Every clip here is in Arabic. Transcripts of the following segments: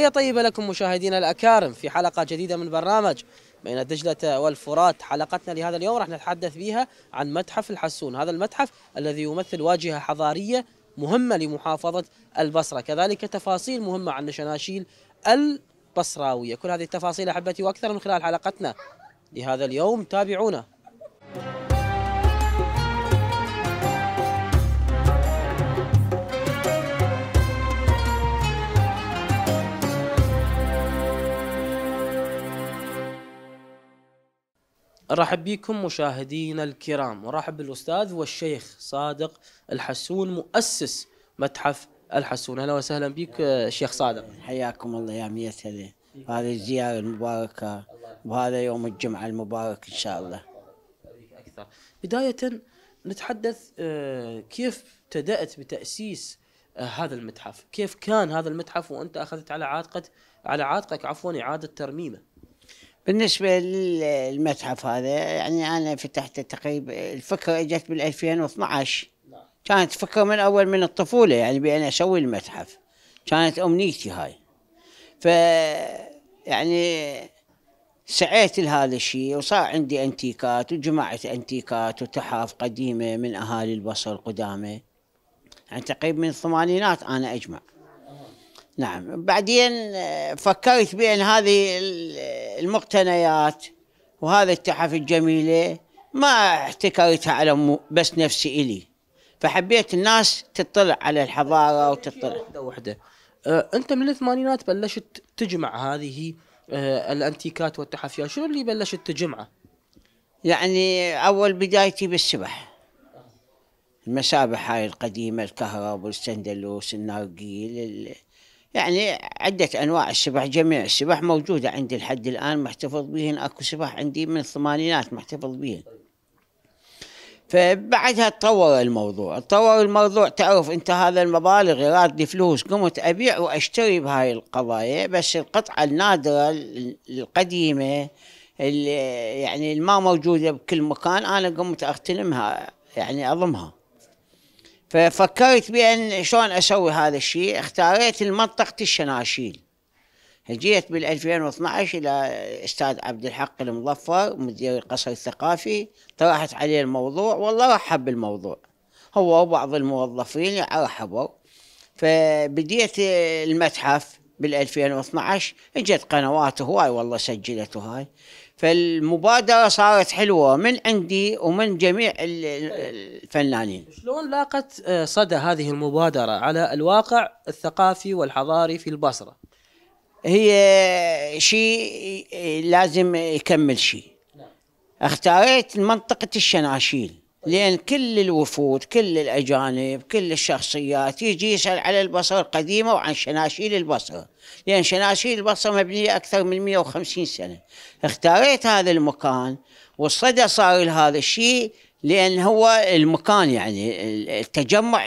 تحية طيبة لكم مشاهدينا الأكارم في حلقة جديدة من برنامج بين دجلة والفرات حلقتنا لهذا اليوم راح نتحدث بها عن متحف الحسون هذا المتحف الذي يمثل واجهة حضارية مهمة لمحافظة البصرة كذلك تفاصيل مهمة عن نشناشيل البصراوية كل هذه التفاصيل أحبتي وأكثر من خلال حلقتنا لهذا اليوم تابعونا ارحب بكم مشاهدينا الكرام ورحب بالاستاذ والشيخ صادق الحسون مؤسس متحف الحسون اهلا وسهلا بك شيخ صادق حياكم الله يا مية هذه هذه الزياره المباركه وهذا يوم الجمعه المبارك ان شاء الله اكثر بدايه نتحدث آه، كيف ابتدات بتاسيس آه، هذا المتحف كيف كان هذا المتحف وانت اخذت على عاتقك على عاتقك عفوا اعاده ترميمه بالنسبة للمتحف هذا يعني أنا فتحته تقريبا الفكرة إجت بال 2012 كانت فكرة من أول من الطفولة يعني بأن أسوي المتحف كانت أمنيتي هاي ف يعني سعيت لهذا الشيء وصار عندي انتيكات وجمعت انتيكات وتحف قديمة من أهالي البصر القدامى يعني تقريبا من الثمانينات أنا أجمع نعم بعدين آه، فكرت بأن هذه المقتنيات وهذه التحف الجميلة ما احتكرتها على بس نفسي إلي فحبيت الناس تطلع على الحضارة طيب، وتطلع واحدة واحدة آه، أنت من الثمانينات بلشت تجمع هذه آه، الأنتيكات والتحفيات شنو اللي بلشت تجمعه؟ يعني أول بدايتي بالسبح المسابح هاي القديمة الكهرب والسندلوس النارجيل يعني عدة أنواع السباح جميع السباح موجودة عندي لحد الآن محتفظ بهن أكو سباح عندي من الثمانينات محتفظ بهن فبعدها تطور الموضوع تطور الموضوع تعرف انت هذا المبالغ يراد فلوس قمت ابيع واشتري بهاي القضايا بس القطعه النادره القديمه اللي يعني ما موجوده بكل مكان انا قمت اغتنمها يعني اضمها ففكرت بأن شلون أسوي هذا الشيء اختاريت المنطقة الشناشيل جيت بال 2012 إلى أستاذ عبد الحق المظفر مدير القصر الثقافي طرحت عليه الموضوع والله رحب بالموضوع هو وبعض الموظفين رحبوا فبديت المتحف بال 2012 اجت قنوات هواي والله سجلت هاي فالمبادره صارت حلوه من عندي ومن جميع الفنانين شلون لاقت آه، صدى هذه المبادره على الواقع الثقافي والحضاري في البصره هي شيء آه، لازم يكمل شيء نعم. اختاريت منطقه الشناشيل طيب. لأن كل الوفود كل الأجانب كل الشخصيات يجي يسأل على البصر القديمه وعن شناشيل البصر لأن شناشيل البصر مبنية أكثر من 150 سنة اختاريت هذا المكان والصدى صار لهذا الشيء لأن هو المكان يعني التجمع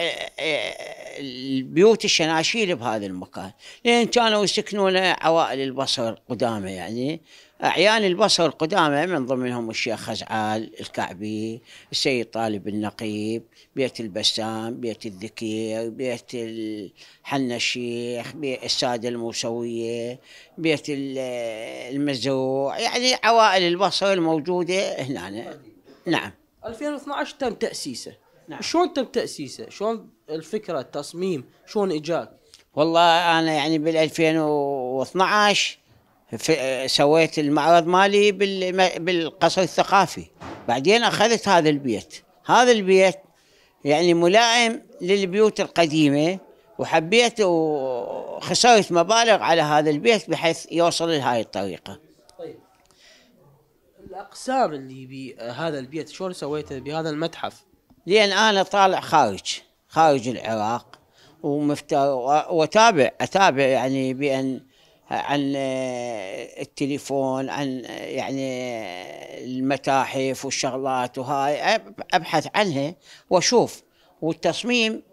البيوت الشناشيل بهذا المكان لأن كانوا يسكنون عوائل البصر قدامه يعني أعيان البصر القدامى من ضمنهم الشيخ خزعال الكعبي السيد طالب النقيب بيت البسام بيت الذكير بيت حنا الشيخ بيت السادة الموسوية بيت المزوع يعني عوائل البصر الموجودة هنا نعم 2012 تم تأسيسه نعم. شلون تم تأسيسه شلون الفكرة التصميم شلون إجاك والله أنا يعني بال 2012 في سويت المعرض مالي بالقصر الثقافي بعدين اخذت هذا البيت هذا البيت يعني ملائم للبيوت القديمه وحبيت وخسرت مبالغ على هذا البيت بحيث يوصل لهاي الطريقه طيب الاقسام اللي بهذا البيت شلون سويته بهذا المتحف لان انا طالع خارج خارج العراق ومفتر واتابع اتابع يعني بان عن التليفون عن يعني المتاحف والشغلات وهاي ابحث عنها واشوف والتصميم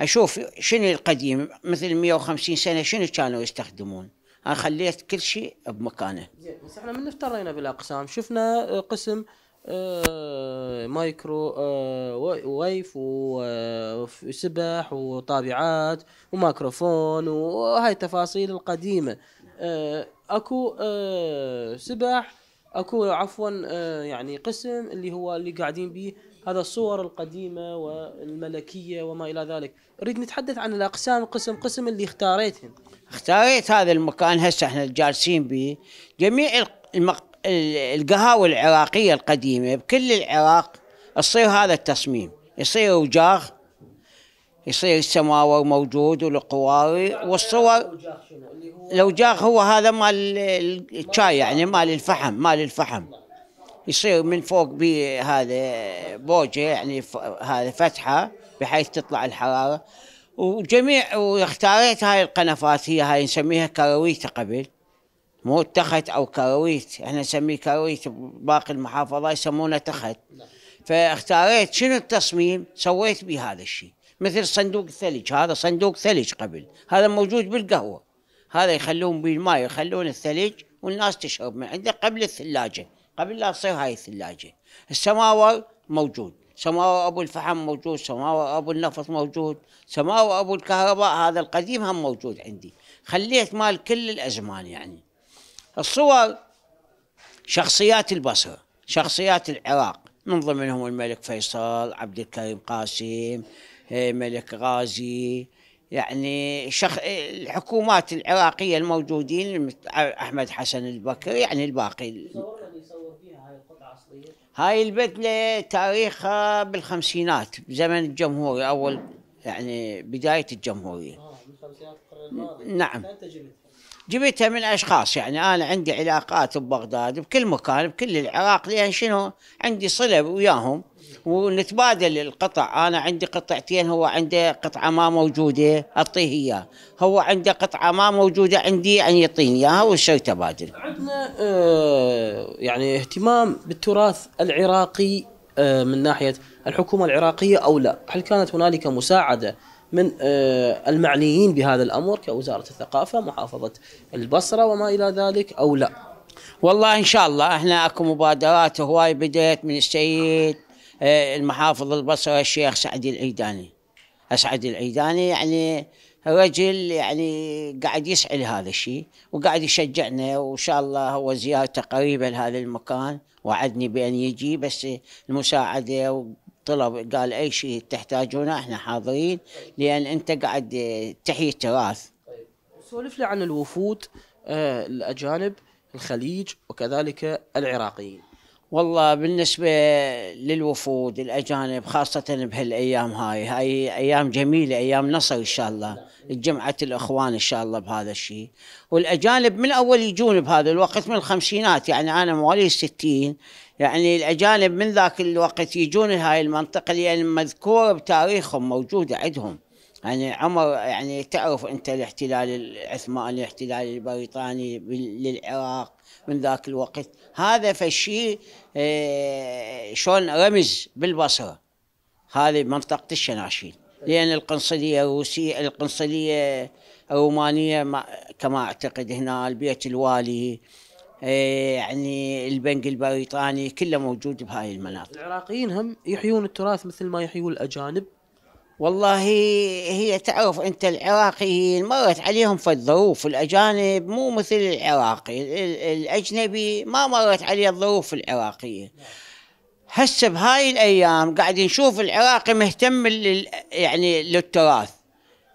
اشوف شنو القديم مثل 150 سنه شنو كانوا يستخدمون انا خليت كل شيء بمكانه زين بس احنا من افترينا بالاقسام شفنا آه، قسم آه، مايكرو آه، ويف وسبح وطابعات ومايكروفون وهاي التفاصيل القديمه آه، اكو آه، سبع اكو عفوا آه، يعني قسم اللي هو اللي قاعدين به هذا الصور القديمه والملكيه وما الى ذلك اريد نتحدث عن الاقسام قسم قسم اللي اختاريتهم اختاريت هذا المكان هسه احنا جالسين به جميع المق... القهاوي العراقيه القديمه بكل العراق يصير هذا التصميم يصير وجاخ يصير السماور موجود والقواري والصور لو جاء هو هذا مال الشاي يعني مال الفحم مال الفحم يصير من فوق بي هذا بوجه يعني هذا فتحه بحيث تطلع الحراره وجميع واختاريت هاي القنفات هي هاي نسميها كرويت قبل مو تخت او كرويت احنا نسميه كرويت باقي المحافظات يسمونه تخت فاختاريت شنو التصميم سويت بهذا الشيء مثل صندوق الثلج هذا صندوق ثلج قبل هذا موجود بالقهوه هذا يخلون بيه الماء يخلون الثلج والناس تشرب من عنده قبل الثلاجه قبل لا تصير هاي الثلاجه السماور موجود سماوة أبو الفحم موجود سماوة أبو النفط موجود سماوة أبو الكهرباء هذا القديم هم موجود عندي خليت مال كل الأزمان يعني الصور شخصيات البصرة شخصيات العراق من ضمنهم الملك فيصل عبد الكريم قاسم إيه، ملك غازي يعني شخ... الحكومات العراقية الموجودين أحمد حسن البكر يعني الباقي هاي البدلة تاريخها بالخمسينات بزمن الجمهوري أول يعني بداية الجمهورية آه من القرن الماضي نعم جبتها من اشخاص يعني انا عندي علاقات ببغداد بكل مكان بكل العراق لان شنو عندي صله وياهم ونتبادل القطع انا عندي قطعتين هو عنده قطعه ما موجوده اعطيه اياها هو عنده قطعه ما موجوده عندي ان يعطيني اياها ونسوي تبادل عندنا آه، يعني اهتمام بالتراث العراقي آه، من ناحيه الحكومه العراقيه او لا هل كانت هنالك مساعده من آه، المعنيين بهذا الامر كوزاره الثقافه محافظه البصره وما الى ذلك او لا والله ان شاء الله احنا اكو مبادرات هواي بدات من السيد آه، المحافظ البصره الشيخ سعدي العيداني اسعد العيداني يعني رجل يعني قاعد يسعى لهذا الشيء وقاعد يشجعنا وان شاء الله هو زيارته قريبه لهذا المكان وعدني بان يجي بس المساعده طلب قال اي شيء تحتاجونه احنا حاضرين لان انت قاعد تحيي التراث. سولف لي عن الوفود آه، الاجانب الخليج وكذلك العراقيين. والله بالنسبة للوفود الأجانب خاصة بهالأيام هاي هاي أيام جميلة أيام نصر إن شاء الله جمعة الإخوان إن شاء الله بهذا الشيء والأجانب من أول يجون بهذا الوقت من الخمسينات يعني أنا مواليد الستين يعني الأجانب من ذاك الوقت يجون لهاي المنطقة لأن مذكورة بتاريخهم موجودة عندهم يعني عمر يعني تعرف أنت الاحتلال العثماني الاحتلال البريطاني للعراق من ذاك الوقت هذا فشي آه، شلون رمز بالبصره هذه منطقه الشناشين لان القنصليه الروسيه القنصليه الرومانيه كما اعتقد هنا البيت الوالي آه، يعني البنك البريطاني كله موجود بهاي المناطق العراقيين هم يحيون التراث مثل ما يحيون الاجانب والله هي تعرف انت العراقيين مرت عليهم في الظروف الاجانب مو مثل العراقي الاجنبي ما مرت عليه الظروف العراقيه هسه بهاي الايام قاعد نشوف العراقي مهتم لل يعني للتراث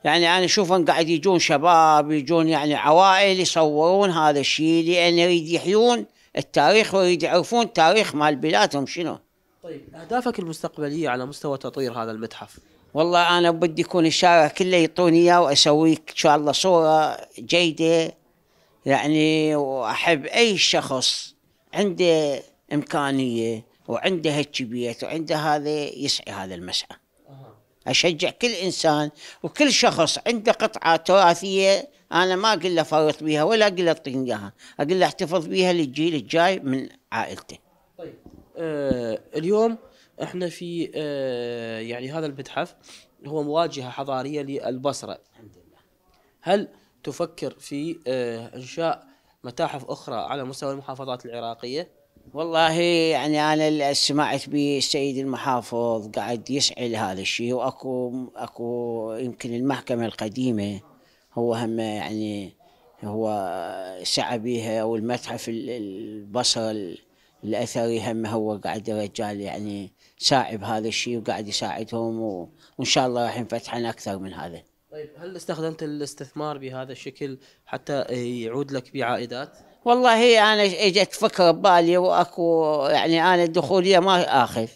يعني انا اشوفهم قاعد يجون شباب يجون يعني عوائل يصورون هذا الشيء لان يريد يحيون التاريخ ويريد يعرفون تاريخ مال بلادهم شنو. طيب اهدافك المستقبليه على مستوى تطوير هذا المتحف والله انا بدي يكون الشارع كله يعطوني اياه واسويك ان شاء الله صوره جيده يعني واحب اي شخص عنده امكانيه وعنده هيك بيت وعنده هذا يسعي هذا المسعى اشجع كل انسان وكل شخص عنده قطعه تراثيه انا ما اقول له فرط بيها ولا اقول له اعطيني اياها اقول له احتفظ بيها للجيل الجاي من عائلته طيب آه اليوم احنا في آه، يعني هذا المتحف هو مواجهه حضاريه للبصره هل تفكر في آه، انشاء متاحف اخرى على مستوى المحافظات العراقيه والله يعني انا اللي سمعت بالسيد المحافظ قاعد يسعل هذا الشيء واكو اكو يمكن المحكمه القديمه هو هم يعني هو سعى بها والمتحف البصر الاثري هم هو قاعد الرجال يعني ساعب هذا الشيء وقاعد يساعدهم و... وان شاء الله راح ينفتح عن اكثر من هذا. طيب هل استخدمت الاستثمار بهذا الشكل حتى يعود لك بعائدات؟ والله هي انا اجت فكره ببالي واكو يعني انا الدخوليه ما اخذ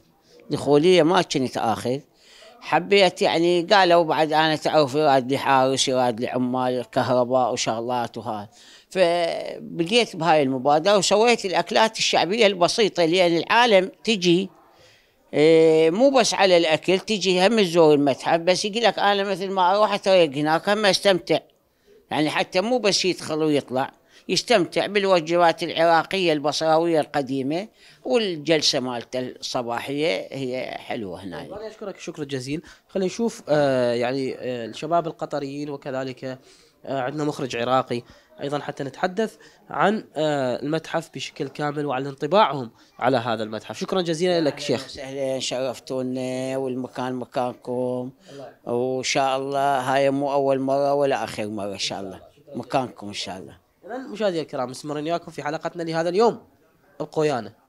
دخوليه ما كنت اخذ حبيت يعني قالوا بعد انا تعرف يراد لي حارس يراد لي عمال كهرباء وشغلات وهذا فبقيت بهاي المبادره وسويت الاكلات الشعبيه البسيطه لان العالم تجي إيه، مو بس على الاكل تجي هم تزور المتحف بس يقول لك انا مثل ما اروح اتريق هناك هم استمتع يعني حتى مو بس يدخل ويطلع يستمتع بالوجبات العراقيه البصراويه القديمه والجلسه مالته الصباحيه هي حلوه هنا طيب، انا اشكرك شكر جزيل خلينا نشوف آه يعني آه الشباب القطريين وكذلك آه عندنا مخرج عراقي ايضا حتى نتحدث عن آه، المتحف بشكل كامل وعن انطباعهم على هذا المتحف شكرا جزيلا لك شيخ اهلا شرفتونا والمكان مكانكم وان شاء الله هاي مو اول مره ولا اخر مره ان شاء الله مكانكم ان شاء الله اذا مشاهدينا الكرام استمرنا وياكم في حلقتنا لهذا اليوم القويانه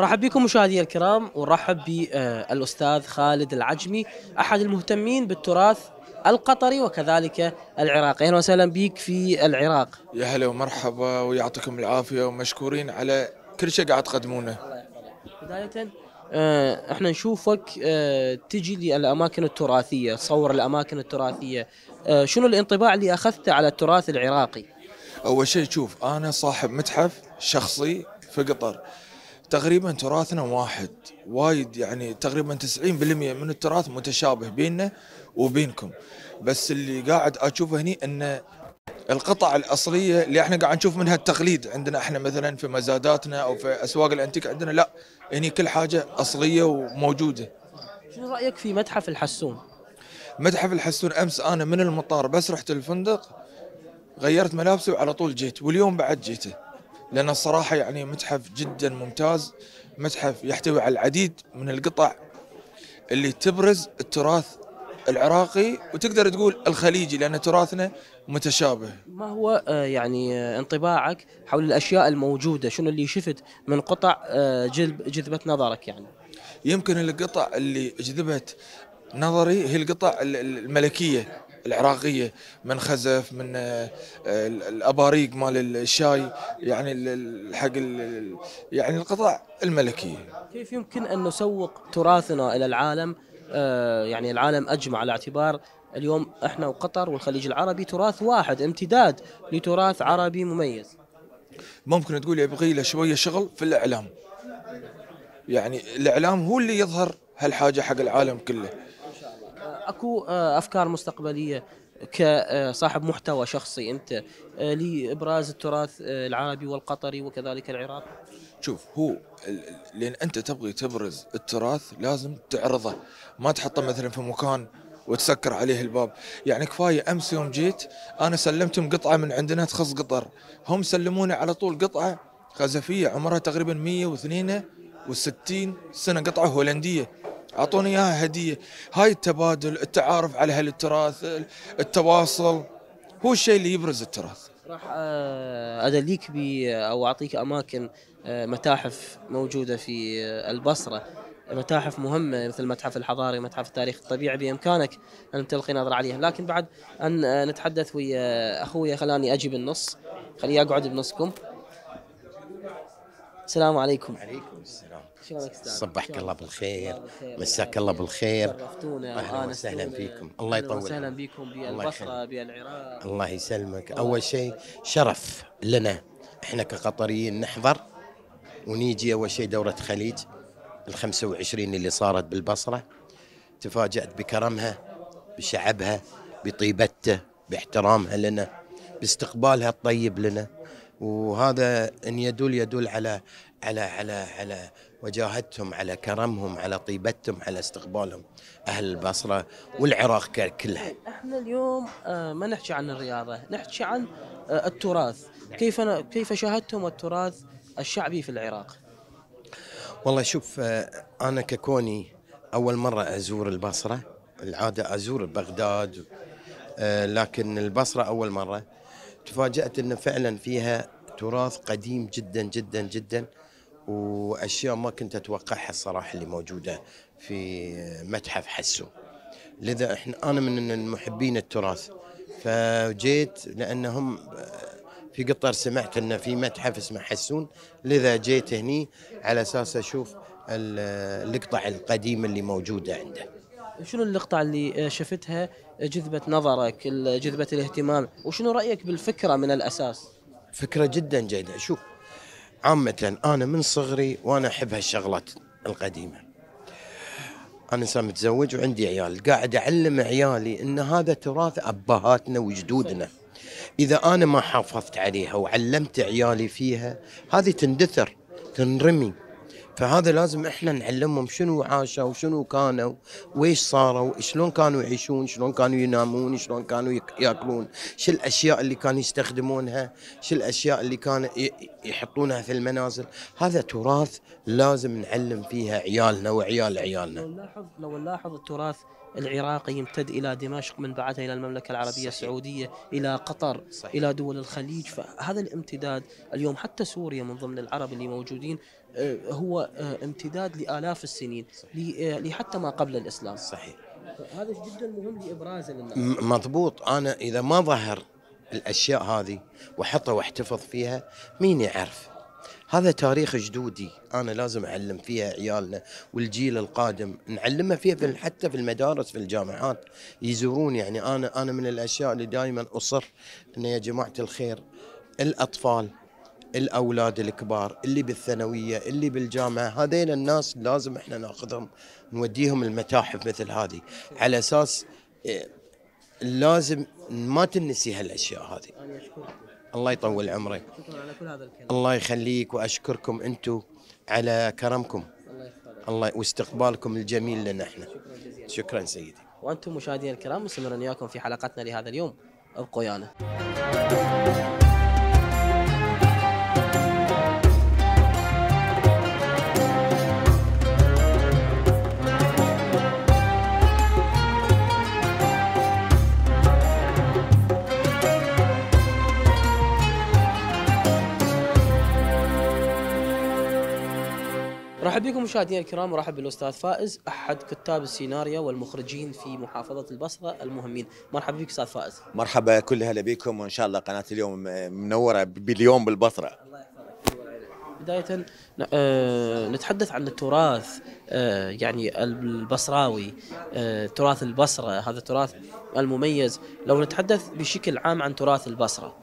مرحب بكم مشاهدي الكرام ونرحب بالأستاذ آه، خالد العجمي أحد المهتمين بالتراث القطري وكذلك العراقي أهلا وسهلا بك في العراق يا هلا ومرحبا ويعطيكم العافية ومشكورين على كل شيء قاعد تقدمونه بداية آه، احنا نشوفك آه، تجي للاماكن التراثيه، تصور الاماكن التراثيه، شنو الانطباع اللي اخذته على التراث العراقي؟ اول شيء شوف انا صاحب متحف شخصي في قطر، تقريبا تراثنا واحد وايد يعني تقريبا 90% من التراث متشابه بيننا وبينكم بس اللي قاعد اشوفه هني ان القطع الاصليه اللي احنا قاعد نشوف منها التقليد عندنا احنا مثلا في مزاداتنا او في اسواق الانتيك عندنا لا هني كل حاجه اصليه وموجوده شنو رايك في متحف الحسون متحف الحسون امس انا من المطار بس رحت الفندق غيرت ملابسي وعلى طول جيت واليوم بعد جيته لأنه الصراحة يعني متحف جدا ممتاز متحف يحتوي على العديد من القطع اللي تبرز التراث العراقي وتقدر تقول الخليجي لأن تراثنا متشابه ما هو آه، يعني آه، انطباعك حول الأشياء الموجودة شنو اللي شفت من قطع آه، جذب جذبت نظرك يعني يمكن القطع اللي جذبت نظري هي القطع الملكية العراقيه من خزف من آه، الاباريق مال الشاي يعني حق يعني القطع الملكيه. كيف يمكن ان نسوق تراثنا الى العالم آه، يعني العالم اجمع على اعتبار اليوم احنا وقطر والخليج العربي تراث واحد امتداد لتراث عربي مميز. ممكن تقول يبغي له شويه شغل في الاعلام. يعني الاعلام هو اللي يظهر هالحاجه حق العالم كله. اكو آه، افكار مستقبليه كصاحب آه، محتوى شخصي انت آه، لابراز التراث العربي والقطري وكذلك العراقي؟ شوف هو لان انت تبغي تبرز التراث لازم تعرضه ما تحطه مثلا في مكان وتسكر عليه الباب يعني كفاية أمس يوم جيت أنا سلمتهم قطعة من عندنا تخص قطر هم سلموني على طول قطعة خزفية عمرها تقريبا 162 سنة قطعة هولندية اعطوني اياها هديه هاي التبادل التعارف على هالتراث التواصل هو الشيء اللي يبرز التراث راح آه، ادليك ب آه، او اعطيك اماكن آه، متاحف موجوده في البصره متاحف مهمه مثل المتحف الحضاري متحف التاريخ الطبيعي بامكانك ان تلقي نظره عليها لكن بعد ان نتحدث ويا اخوي خلاني اجي بالنص خليه اقعد بنصكم السلام عليكم عليكم السلام شلونك صبحك الله بالخير مساك الله بالخير اهلا وسهلا فيكم الله يطول اهلا وسهلا بكم بالبصره بالعراق الله يسلمك اول شيء شرف لنا احنا كقطريين نحضر ونيجي اول شيء دوره خليج ال 25 اللي صارت بالبصره تفاجات بكرمها بشعبها بطيبته باحترامها لنا باستقبالها الطيب لنا وهذا ان يدل يدل على على على على وجاهتهم على كرمهم على طيبتهم على استقبالهم اهل البصره والعراق كلها احنا اليوم آه، ما نحكي عن الرياضه نحكي عن آه، التراث كيف كيف شاهدتم التراث الشعبي في العراق والله شوف آه، انا ككوني اول مره ازور البصره العاده ازور بغداد لكن البصره اول مره تفاجأت أن فعلا فيها تراث قديم جدا جدا جدا وأشياء ما كنت أتوقعها الصراحة اللي موجودة في متحف حسو لذا احنا أنا من المحبين التراث فجيت لأنهم آه، في قطر سمعت أن في متحف اسمه حسون لذا جيت هني على أساس أشوف القطع القديمة اللي موجودة عنده شنو اللقطة اللي آه، شفتها آه، جذبت نظرك جذبت الاهتمام وشنو رأيك بالفكرة من الأساس فكرة جدا جيدة شوف عامة أنا من صغري وأنا أحب هالشغلات القديمة انا انسان متزوج وعندي عيال قاعد اعلم عيالي ان هذا تراث ابهاتنا وجدودنا اذا انا ما حافظت عليها وعلمت عيالي فيها هذه تندثر تنرمي فهذا لازم احنا نعلمهم شنو عاشوا وشنو كانوا ويش صاروا شلون كانوا يعيشون شلون كانوا ينامون شلون كانوا ياكلون شو الاشياء اللي كانوا يستخدمونها شو الاشياء اللي كانوا يحطونها في المنازل هذا تراث لازم نعلم فيها عيالنا وعيال عيالنا لو نلاحظ لو نلاحظ التراث العراقي يمتد إلى دمشق من بعدها إلى المملكة العربية صحيح. السعودية إلى قطر صحيح. إلى دول الخليج فهذا الامتداد اليوم حتى سوريا من ضمن العرب اللي موجودين آه، هو آه، امتداد لآلاف السنين آه، لحتى ما قبل الإسلام صحيح هذا جدا مهم لإبرازه للناس مضبوط أنا إذا ما ظهر الأشياء هذه وحطها واحتفظ فيها مين يعرف هذا تاريخ جدودي انا لازم اعلم فيها عيالنا والجيل القادم نعلمه فيها في حتى في المدارس في الجامعات يزورون يعني انا انا من الاشياء اللي دائما اصر ان يا جماعه الخير الاطفال الاولاد الكبار اللي بالثانويه اللي بالجامعه هذين الناس لازم احنا ناخذهم نوديهم المتاحف مثل هذه على اساس إيه، لازم ما تنسي هالاشياء هذه الله يطول عمرك شكرا على كل هذا الكلام الله يخليك واشكركم انتم على كرمكم الله الله واستقبالكم الجميل لنا احنا شكرا جزيلا شكرا سيدي وانتم مشاهدينا الكرام مستمرين وياكم في حلقتنا لهذا اليوم ابقوا ويانا ارحب بكم مشاهدينا الكرام ورحب بالاستاذ فائز احد كتاب السيناريو والمخرجين في محافظه البصره المهمين، مرحبا بك استاذ فائز. مرحبا كل هلا بكم وان شاء الله قناه اليوم منوره باليوم بالبصره. الله بداية آه، نتحدث عن التراث آه، يعني البصراوي آه، تراث البصرة هذا التراث المميز لو نتحدث بشكل عام عن تراث البصرة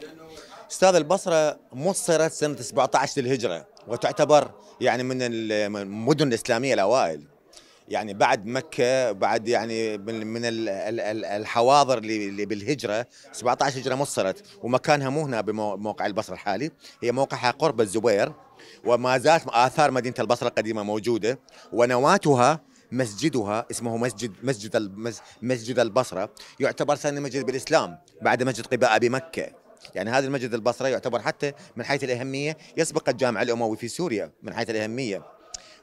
استاذ البصرة مصرت سنة 17 للهجرة وتعتبر يعني من المدن الاسلاميه الاوائل يعني بعد مكه بعد يعني من, من الحواضر اللي بالهجره 17 هجره مصرت ومكانها مو هنا بموقع البصره الحالي هي موقعها قرب الزبير وما زالت اثار مدينه البصره القديمه موجوده ونواتها مسجدها اسمه مسجد مسجد مسجد البصره يعتبر ثاني مسجد بالاسلام بعد مسجد قباء بمكه يعني هذا المسجد البصري يعتبر حتى من حيث الأهمية يسبق الجامع الأموي في سوريا من حيث الأهمية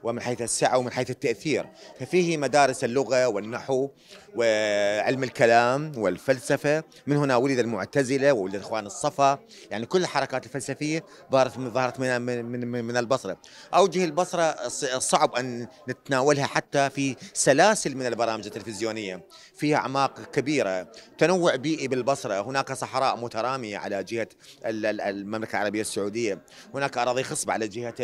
ومن حيث السعة ومن حيث التأثير ففيه مدارس اللغة والنحو وعلم الكلام والفلسفة من هنا ولد المعتزلة وولد إخوان الصفا يعني كل الحركات الفلسفية ظهرت من ظهرت من من, من, من البصرة أوجه البصرة صعب أن نتناولها حتى في سلاسل من البرامج التلفزيونية فيها أعماق كبيرة تنوع بيئي بالبصرة هناك صحراء مترامية على جهة المملكة العربية السعودية هناك أراضي خصبة على جهة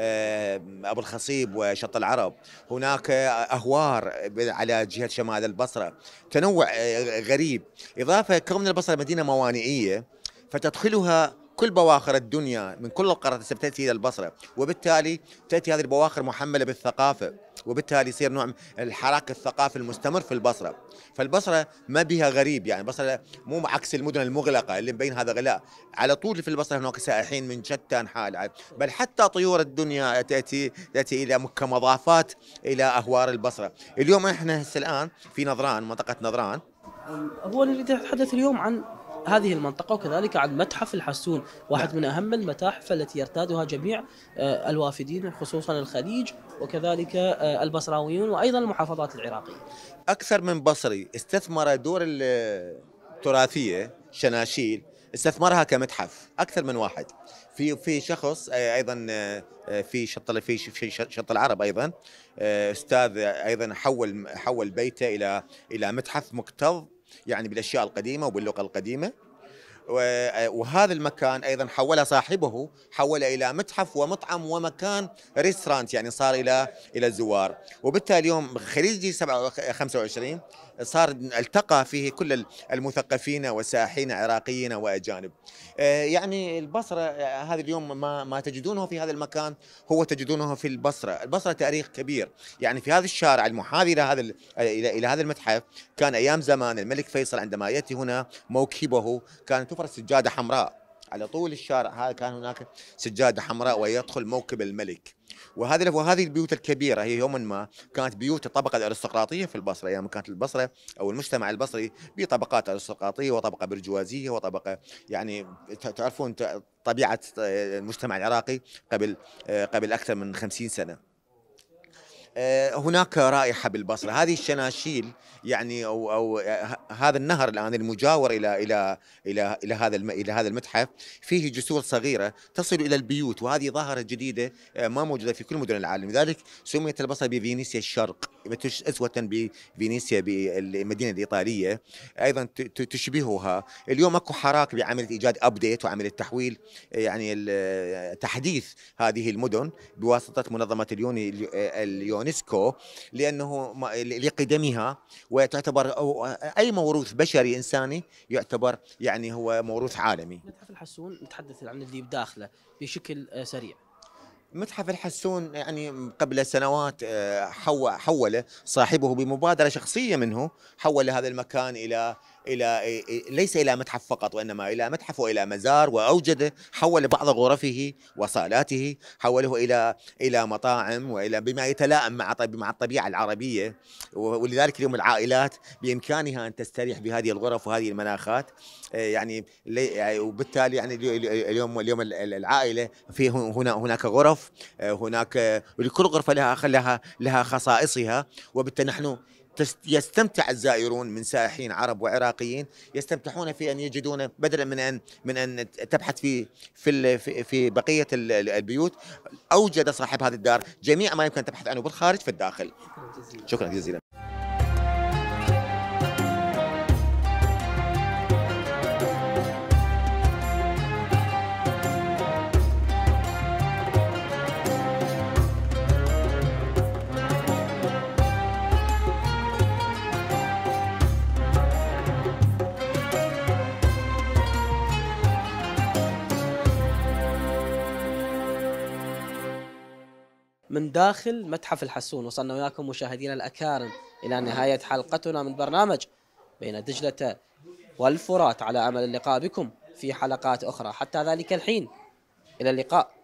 آه، ابو الخصيب وشط العرب هناك اهوار على جهه شمال البصره تنوع آه، غريب اضافه كون البصره مدينه موانئيه فتدخلها كل بواخر الدنيا من كل القارات تأتي إلى البصرة وبالتالي تأتي هذه البواخر محملة بالثقافة وبالتالي يصير نوع الحراك الثقافي المستمر في البصرة فالبصرة ما بها غريب يعني البصرة مو عكس المدن المغلقة اللي مبين هذا غلاء على طول في البصرة هناك سائحين من شتى أنحاء العالم بل حتى طيور الدنيا تأتي تأتي إلى كمضافات إلى أهوار البصرة اليوم إحنا هسه الآن في نظران منطقة نظران هو اللي يتحدث اليوم عن هذه المنطقة وكذلك عن متحف الحسون واحد من أهم المتاحف التي يرتادها جميع آه، الوافدين خصوصا الخليج وكذلك آه، البصراويون وأيضا المحافظات العراقية أكثر من بصري استثمر دور التراثية شناشيل استثمرها كمتحف اكثر من واحد في في شخص آه، ايضا في شط في شط العرب ايضا استاذ ايضا حول حول بيته الى الى متحف مكتظ يعني بالاشياء القديمه وباللغه القديمه وهذا المكان ايضا حول صاحبه حول الى متحف ومطعم ومكان ريستورانت يعني صار الى الى الزوار وبالتالي اليوم خليجي 25 صار التقى فيه كل المثقفين والسائحين عراقيين واجانب. آه، يعني البصره آه، هذا اليوم ما ما تجدونه في هذا المكان هو تجدونه في البصره، البصره تاريخ كبير، يعني في هذا الشارع المحاذي الى هذا الى الى هذا المتحف كان ايام زمان الملك فيصل عندما ياتي هنا موكبه كانت تفرز سجاده حمراء على طول الشارع هذا كان هناك سجاده حمراء ويدخل موكب الملك وهذه وهذه البيوت الكبيره هي يوما ما كانت بيوت الطبقه الارستقراطيه في البصره ايام يعني كانت البصره او المجتمع البصري بطبقات ارستقراطيه وطبقه برجوازيه وطبقه يعني تعرفون طبيعه آه، المجتمع العراقي قبل آه، قبل اكثر من 50 سنه آه، هناك رائحه بالبصره هذه الشناشيل يعني او او هذا النهر الان المجاور الى الى الى الى هذا الى هذا المتحف فيه جسور صغيره تصل الى البيوت وهذه ظاهره جديده آه، ما موجوده في كل مدن العالم لذلك سميت البصره بفينيسيا الشرق اسوه بفينيسيا بالمدينه الايطاليه ايضا تشبهها اليوم اكو حراك بعمليه ايجاد ابديت وعمليه تحويل آه، يعني آه، تحديث هذه المدن بواسطه منظمه اليوني اليونسكو لانه لقدمها وتعتبر اي موروث بشري انساني يعتبر يعني هو موروث عالمي متحف الحسون نتحدث عن اللي بداخله بشكل آه، سريع متحف الحسون يعني قبل سنوات آه، حول حوله صاحبه بمبادره شخصيه منه حول هذا المكان الى الى ليس الى متحف فقط وانما الى متحف والى مزار واوجد حول بعض غرفه وصالاته حوله الى الى مطاعم والى بما يتلائم مع مع الطبيعه العربيه ولذلك اليوم العائلات بامكانها ان تستريح بهذه الغرف وهذه المناخات آه، يعني, يعني وبالتالي يعني اليوم اليوم العائله في هنا هناك غرف آه، هناك ولكل غرفه لها لها لها خصائصها وبالتالي نحن يستمتع الزائرون من سائحين عرب وعراقيين يستمتعون في ان يجدون بدلا من ان من ان تبحث في في في بقيه البيوت اوجد صاحب هذه الدار جميع ما يمكن تبحث عنه بالخارج في الداخل شكرا جزيلا من داخل متحف الحسون وصلنا وياكم مشاهدينا الأكارم إلى نهاية حلقتنا من برنامج بين دجلة والفرات على أمل اللقاء بكم في حلقات أخرى حتى ذلك الحين إلى اللقاء